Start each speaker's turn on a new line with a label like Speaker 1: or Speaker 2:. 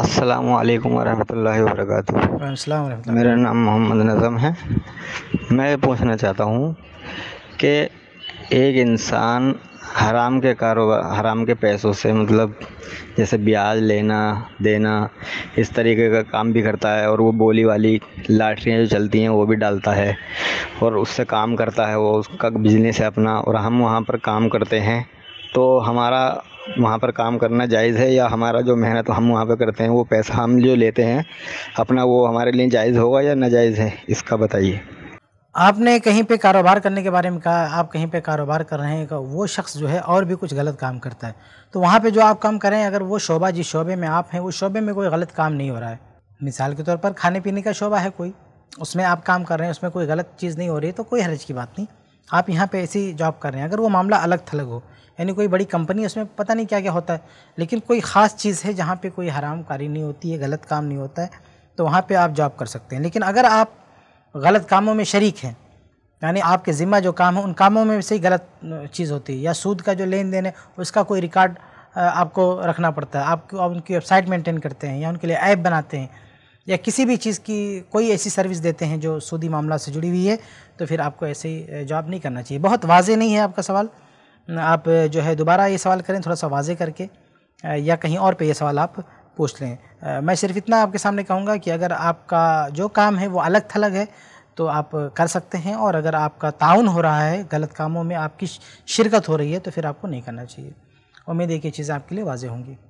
Speaker 1: असलकम वालेकुम वरक मेरा नाम मोहम्मद नज़म है मैं पूछना चाहता हूँ कि एक इंसान हराम के कारोबार हराम के पैसों से मतलब जैसे ब्याज लेना देना इस तरीके का काम भी करता है और वो बोली वाली लाठरियाँ जो चलती हैं वो भी डालता है और उससे काम करता है वो उसका बिजनेस है अपना और हम वहाँ पर काम करते हैं तो हमारा वहाँ पर काम करना जायज़ है या हमारा जो मेहनत हम वहाँ पर करते हैं वो पैसा हम जो लेते हैं अपना वो हमारे लिए जायज़ होगा या नाजायज़ है इसका बताइए
Speaker 2: आपने कहीं पे कारोबार करने के बारे में कहा आप कहीं पे कारोबार कर रहे हैं वो शख्स जो है और भी कुछ गलत काम करता है तो वहाँ पे जो आप काम करें अगर वो शोबा जिस शोबे में आप हैं उस शोबे में कोई गलत काम नहीं हो रहा है मिसाल के तौर पर खाने पीने का शोबा है कोई उसमें आप काम कर रहे हैं उसमें कोई गलत चीज़ नहीं हो रही तो कोई हरज की बात नहीं आप यहाँ पे ऐसी जॉब कर रहे हैं अगर वो मामला अलग थलग हो यानी कोई बड़ी कंपनी उसमें पता नहीं क्या क्या होता है लेकिन कोई ख़ास चीज़ है जहाँ पे कोई हरामकारी नहीं होती है गलत काम नहीं होता है तो वहाँ पे आप जॉब कर सकते हैं लेकिन अगर आप गलत कामों में शरीक हैं यानी आपके ज़िम्मा जो काम है उन कामों में से ही गलत चीज़ होती है या सूद का जो लेन देन है उसका कोई रिकॉर्ड आपको रखना पड़ता है आप उनकी वेबसाइट मेंटेन करते हैं या उनके लिए ऐप बनाते हैं या किसी भी चीज़ की कोई ऐसी सर्विस देते हैं जो सूदी मामला से जुड़ी हुई है तो फिर आपको ऐसे जॉब नहीं करना चाहिए बहुत वाजे नहीं है आपका सवाल आप जो है दोबारा ये सवाल करें थोड़ा सा वाजे करके या कहीं और पे ये सवाल आप पूछ लें मैं सिर्फ इतना आपके सामने कहूँगा कि अगर आपका जो काम है वो अलग थलग है तो आप कर सकते हैं और अगर आपका ताउन हो रहा है गलत कामों में आपकी शिरकत हो रही है तो फिर आपको नहीं करना चाहिए उम्मीद है कि चीज़ें आपके लिए वाजे होंगी